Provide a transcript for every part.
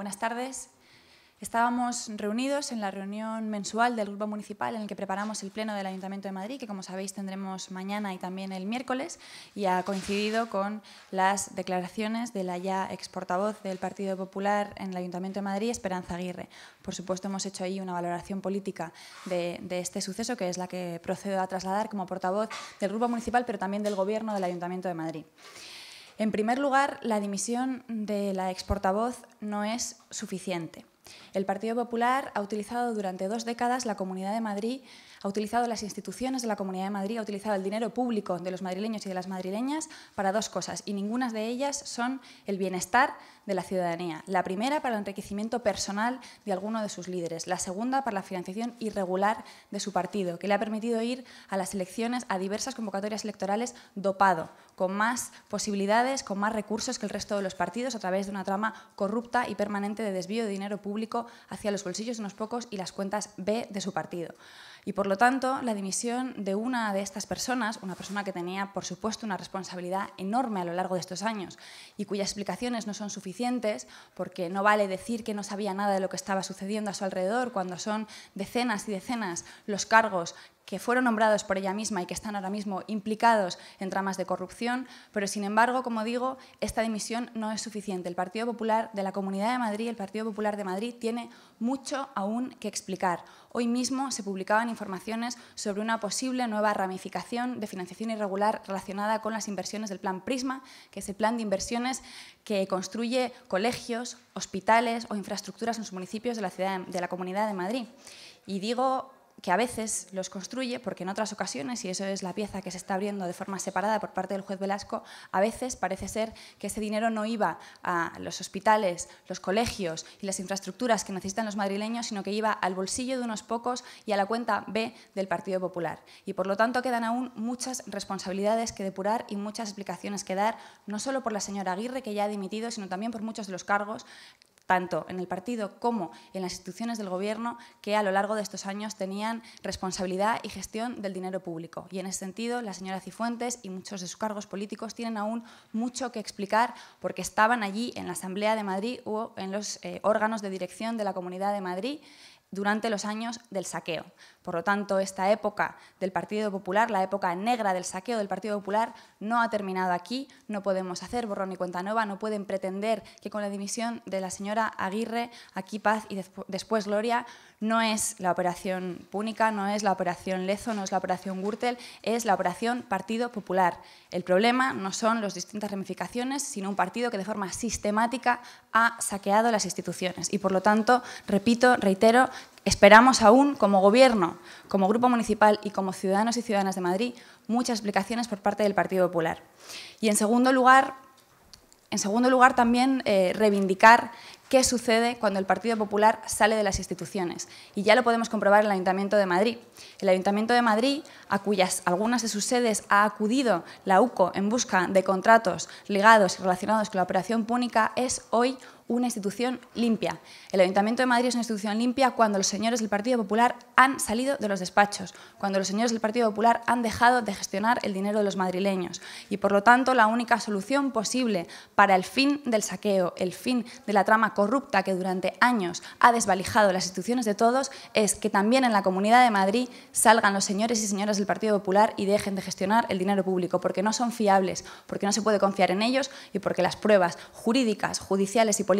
buenas tardes. Estábamos reunidos en la reunión mensual del Grupo Municipal en el que preparamos el Pleno del Ayuntamiento de Madrid, que como sabéis tendremos mañana y también el miércoles, y ha coincidido con las declaraciones de la ya portavoz del Partido Popular en el Ayuntamiento de Madrid, Esperanza Aguirre. Por supuesto, hemos hecho ahí una valoración política de, de este suceso, que es la que procedo a trasladar como portavoz del Grupo Municipal, pero también del Gobierno del Ayuntamiento de Madrid. En primer lugar, la dimisión de la exportavoz no es suficiente. El Partido Popular ha utilizado durante dos décadas la Comunidad de Madrid ha utilizado las instituciones de la Comunidad de Madrid, ha utilizado el dinero público de los madrileños y de las madrileñas para dos cosas, y ninguna de ellas son el bienestar de la ciudadanía. La primera para el enriquecimiento personal de alguno de sus líderes, la segunda para la financiación irregular de su partido, que le ha permitido ir a las elecciones, a diversas convocatorias electorales dopado, con más posibilidades, con más recursos que el resto de los partidos a través de una trama corrupta y permanente de desvío de dinero público hacia los bolsillos de unos pocos y las cuentas B de su partido. Y por lo tanto, la dimisión de una de estas personas, una persona que tenía, por supuesto, una responsabilidad enorme a lo largo de estos años y cuyas explicaciones no son suficientes, porque no vale decir que no sabía nada de lo que estaba sucediendo a su alrededor cuando son decenas y decenas los cargos que fueron nombrados por ella misma y que están ahora mismo implicados en tramas de corrupción, pero sin embargo, como digo, esta dimisión no es suficiente. El Partido Popular de la Comunidad de Madrid, el Partido Popular de Madrid, tiene mucho aún que explicar. Hoy mismo se publicaban informaciones sobre una posible nueva ramificación de financiación irregular relacionada con las inversiones del Plan Prisma, que es el plan de inversiones que construye colegios, hospitales o infraestructuras en los municipios de la, ciudad, de la Comunidad de Madrid. Y digo que a veces los construye, porque en otras ocasiones, y eso es la pieza que se está abriendo de forma separada por parte del juez Velasco, a veces parece ser que ese dinero no iba a los hospitales, los colegios y las infraestructuras que necesitan los madrileños, sino que iba al bolsillo de unos pocos y a la cuenta B del Partido Popular. Y por lo tanto quedan aún muchas responsabilidades que depurar y muchas explicaciones que dar, no solo por la señora Aguirre, que ya ha dimitido, sino también por muchos de los cargos tanto en el partido como en las instituciones del Gobierno que a lo largo de estos años tenían responsabilidad y gestión del dinero público. Y en ese sentido, la señora Cifuentes y muchos de sus cargos políticos tienen aún mucho que explicar porque estaban allí en la Asamblea de Madrid o en los eh, órganos de dirección de la Comunidad de Madrid durante los años del saqueo. Por lo tanto, esta época del Partido Popular, la época negra del saqueo del Partido Popular, no ha terminado aquí. No podemos hacer borrón y cuenta nueva, no pueden pretender que con la dimisión de la señora Aguirre, aquí paz y después gloria, no es la operación Púnica, no es la operación Lezo, no es la operación Gürtel, es la operación Partido Popular. El problema no son las distintas ramificaciones, sino un partido que de forma sistemática ha saqueado las instituciones. Y por lo tanto, repito, reitero, Esperamos aún, como Gobierno, como Grupo Municipal y como ciudadanos y ciudadanas de Madrid, muchas explicaciones por parte del Partido Popular. Y en segundo lugar, en segundo lugar también eh, reivindicar qué sucede cuando el Partido Popular sale de las instituciones. Y ya lo podemos comprobar en el Ayuntamiento de Madrid. El Ayuntamiento de Madrid, a cuyas algunas de sus sedes ha acudido la UCO en busca de contratos ligados y relacionados con la operación púnica, es hoy una institución limpia. El Ayuntamiento de Madrid es una institución limpia cuando los señores del Partido Popular han salido de los despachos, cuando los señores del Partido Popular han dejado de gestionar el dinero de los madrileños. Y por lo tanto, la única solución posible para el fin del saqueo, el fin de la trama corrupta que durante años ha desvalijado las instituciones de todos, es que también en la Comunidad de Madrid salgan los señores y señoras del Partido Popular y dejen de gestionar el dinero público, porque no son fiables, porque no se puede confiar en ellos y porque las pruebas jurídicas, judiciales y políticas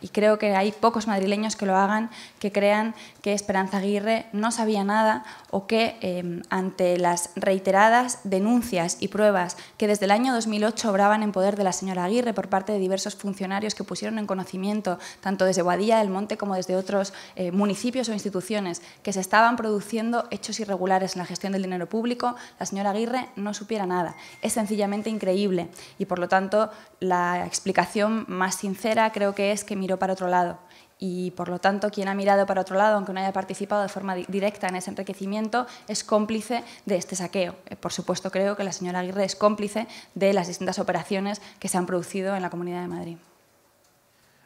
y creo que hay pocos madrileños que lo hagan, que crean que Esperanza Aguirre no sabía nada o que em, ante las reiteradas denuncias y pruebas que desde el año 2008 obraban en poder de la señora Aguirre por parte de diversos funcionarios que pusieron en conocimiento, tanto desde Guadilla del Monte como desde otros eh, municipios o instituciones, que se estaban produciendo hechos irregulares en la gestión del dinero público, la señora Aguirre no supiera nada. Es sencillamente increíble y, por lo tanto, la explicación más sincera creo que es que mi para otro lado. Y por lo tanto, quien ha mirado para otro lado, aunque no haya participado de forma directa en ese enriquecimiento, es cómplice de este saqueo. Eh, por supuesto, creo que la señora Aguirre es cómplice de las distintas operaciones que se han producido en la Comunidad de Madrid.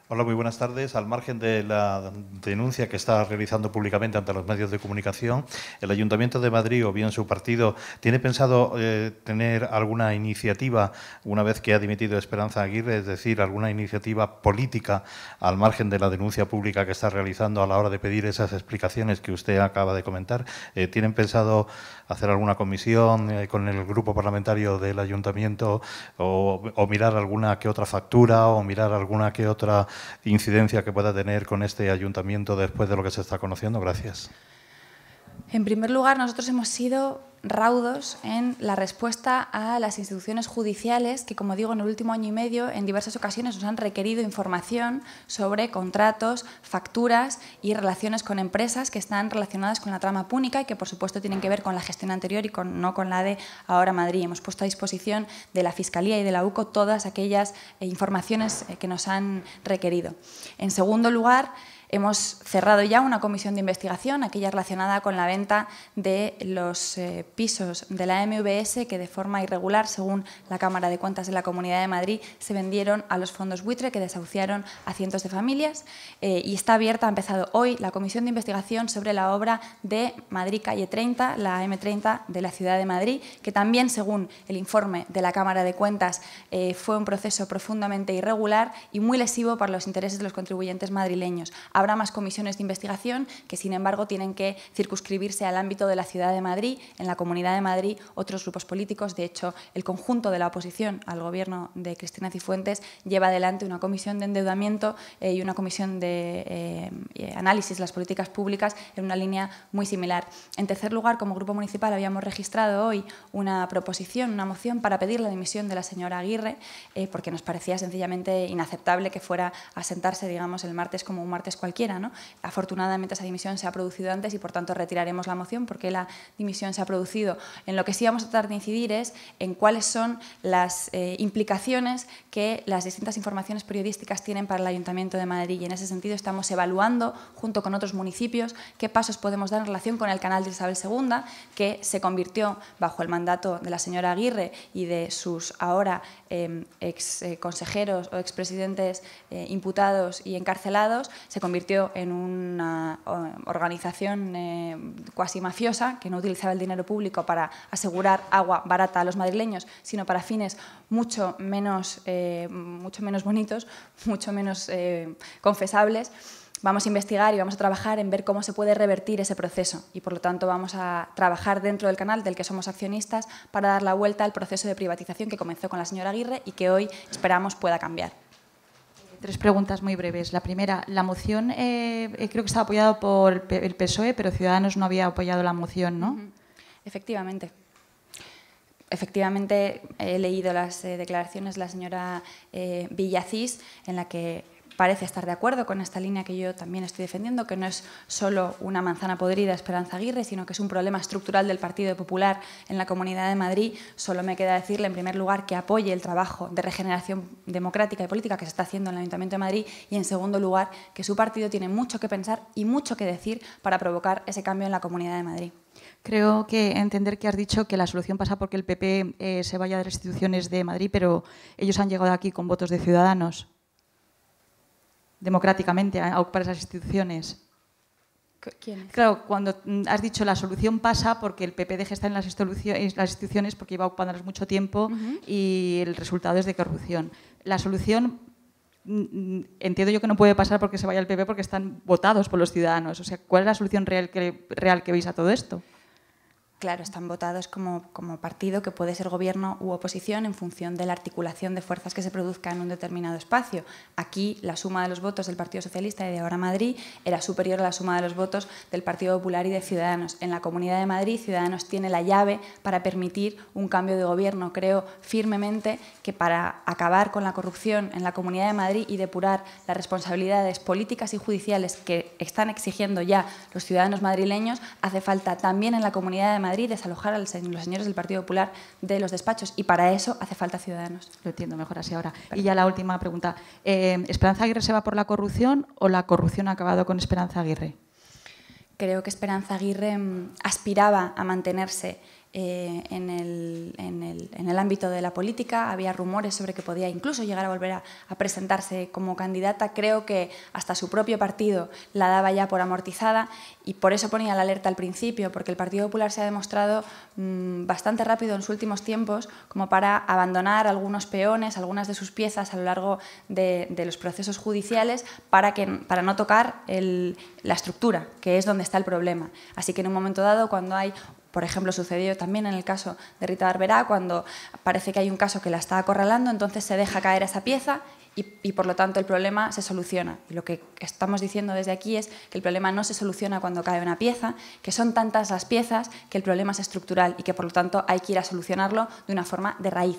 Hola, muy buenas tardes. Al margen de la denuncia que está realizando públicamente ante los medios de comunicación, ¿el Ayuntamiento de Madrid o bien su partido tiene pensado eh, tener alguna iniciativa, una vez que ha dimitido Esperanza Aguirre, es decir, alguna iniciativa política al margen de la denuncia pública que está realizando a la hora de pedir esas explicaciones que usted acaba de comentar? Eh, ¿Tienen pensado hacer alguna comisión eh, con el grupo parlamentario del Ayuntamiento o mirar alguna que otra factura o mirar alguna que otra incidencia que pueda tener con este ayuntamiento después de lo que se está conociendo? Gracias. En primer lugar, nosotros hemos sido raudos en la respuesta a las instituciones judiciales que, como digo, en el último año y medio, en diversas ocasiones nos han requerido información sobre contratos, facturas y relaciones con empresas que están relacionadas con la trama púnica y que, por supuesto, tienen que ver con la gestión anterior y no con la de ahora Madrid. Hemos puesto a disposición de la Fiscalía y de la UCO todas aquellas eh, informaciones eh, que nos han requerido. En segundo lugar, Hemos cerrado ya una comisión de investigación, aquella relacionada con la venta de los eh, pisos de la MVS que de forma irregular, según la Cámara de Cuentas de la Comunidad de Madrid, se vendieron a los fondos buitre que desahuciaron a cientos de familias. Eh, y está abierta, ha empezado hoy, la comisión de investigación sobre la obra de Madrid Calle 30, la M30 de la Ciudad de Madrid, que también, según el informe de la Cámara de Cuentas, eh, fue un proceso profundamente irregular y muy lesivo para los intereses de los contribuyentes madrileños más comisiones de investigación que, sin embargo, tienen que circunscribirse al ámbito de la Ciudad de Madrid, en la Comunidad de Madrid, otros grupos políticos. De hecho, el conjunto de la oposición al gobierno de Cristina Cifuentes lleva adelante una comisión de endeudamiento eh, y una comisión de eh, eh, análisis de las políticas públicas en una línea muy similar. En tercer lugar, como Grupo Municipal habíamos registrado hoy una proposición, una moción para pedir la dimisión de la señora Aguirre, porque nos parecía sencillamente inaceptable que fuera a sentarse, digamos, el martes como un martes cualquiera. Afortunadamente esa dimisión se ha producido antes y por tanto retiraremos la moción porque la dimisión se ha producido. En lo que sí vamos a tratar de incidir es en cuáles son las eh, implicaciones que las distintas informaciones periodísticas tienen para el Ayuntamiento de Madrid y en ese sentido estamos evaluando junto con otros municipios qué pasos podemos dar en relación con el canal de Isabel II que se convirtió bajo el mandato de la señora Aguirre y de sus ahora em, ex eh, consejeros o expresidentes eh, imputados y encarcelados, se convirtió convirtió en una eh, organización eh, cuasi mafiosa que no utilizaba el dinero público para asegurar agua barata a los madrileños, sino para fines mucho menos, eh, mucho menos bonitos, mucho menos eh, confesables. Vamos a investigar y vamos a trabajar en ver cómo se puede revertir ese proceso y por lo tanto vamos a trabajar dentro del canal del que somos accionistas para dar la vuelta al proceso de privatización que comenzó con la señora Aguirre y que hoy esperamos pueda cambiar. Tres preguntas muy breves. La primera, la moción eh, eh, creo que está apoyada por el PSOE, pero Ciudadanos no había apoyado la moción, ¿no? Efectivamente. Efectivamente, he leído las eh, declaraciones de la señora Villacís en la que parece estar de acuerdo con esta línea que yo también estoy defendiendo, que no es solo una manzana podrida Esperanza Aguirre, sino que es un problema estructural del Partido Popular en la Comunidad de Madrid. Solo me queda decirle, en primer lugar, que apoye el trabajo de regeneración democrática y política que se está haciendo en el Ayuntamiento de Madrid y, en segundo lugar, que su partido tiene mucho que pensar y mucho que decir para provocar ese cambio en la Comunidad de Madrid. Creo que entender que has dicho que la solución pasa porque el PP eh, se vaya de las instituciones de Madrid, pero ellos han llegado aquí con votos de ciudadanos democráticamente a, ocupar esas instituciones. Claro, cuando mm, has dicho la solución pasa porque el PP deje estar en las, instituciones porque iba ocupándolas mucho tiempo y el resultado es de corrupción. La solución mm, mm, entiendo yo que no puede pasar porque se vaya el PP porque están votados por los ciudadanos. O sea, ¿cuál es la solución real que, real que veis a todo esto? Claro, están votados como, como partido que puede ser gobierno u oposición en función de la articulación de fuerzas que se produzca en un determinado espacio. Aquí la suma de los votos del Partido Socialista y de Ahora Madrid era superior a la suma de los votos del Partido Popular y de Ciudadanos. En la Comunidad de Madrid, Ciudadanos tiene la llave para permitir un cambio de gobierno. Creo firmemente que para acabar con la corrupción en la Comunidad de Madrid y depurar las responsabilidades políticas y judiciales que están exigiendo ya los ciudadanos madrileños, hace falta también en la Comunidad de Madrid y desalojar a los señores del Partido Popular de los despachos y para eso hace falta ciudadanos. Lo entiendo mejor así ahora. Y ya la última pregunta. Eh, ¿Esperanza Aguirre se va por la corrupción o la corrupción ha acabado con Esperanza Aguirre? Creo que Esperanza Aguirre mm, aspiraba a mantenerse eh, en, el, en, el, ámbito de la política, había rumores sobre que podía incluso llegar a volver a, presentarse como candidata. Creo que hasta su propio partido la daba ya por amortizada y por eso ponía la alerta al principio, porque el Partido Popular se ha demostrado mm, bastante rápido en sus últimos tiempos como para abandonar algunos peones, algunas de sus piezas a lo largo de, los procesos judiciales para, que, para no tocar la estructura, que es donde está el problema. Así que en un momento dado, cuando hay por ejemplo, sucedió también en el caso de Rita Barberá, cuando parece que hay un caso que la está acorralando, entonces se deja caer esa pieza y, por lo tanto el problema se soluciona. Y lo que estamos diciendo desde aquí es que el problema no se soluciona cuando cae una pieza, que son tantas las piezas que el problema es estructural y que por lo tanto hay que ir a solucionarlo de una forma de raíz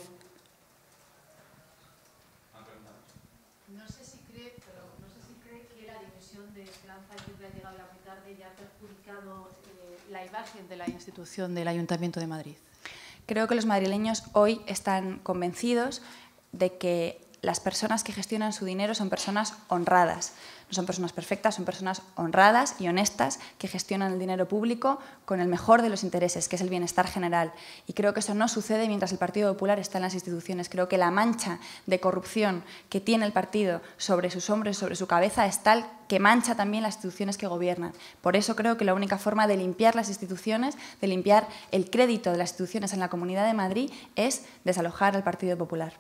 de Esperanza Aguirre ha llegado ya muy tarde y ha perjudicado eh, la imagen de la institución del Ayuntamiento de Madrid? Creo que los madrileños hoy están convencidos de que las personas que gestionan su dinero son personas honradas. No son personas perfectas, son personas honradas y honestas que gestionan el dinero público con el mejor de los intereses, que es el bienestar general. Y creo que eso no sucede mientras el Partido Popular está en las instituciones. Creo que la mancha de corrupción que tiene el partido sobre sus hombres, sobre su cabeza, es tal que mancha también las instituciones que gobiernan. Por eso creo que la única forma de limpiar las instituciones, de limpiar el crédito de las instituciones en la Comunidad de Madrid, es desalojar al Partido Popular.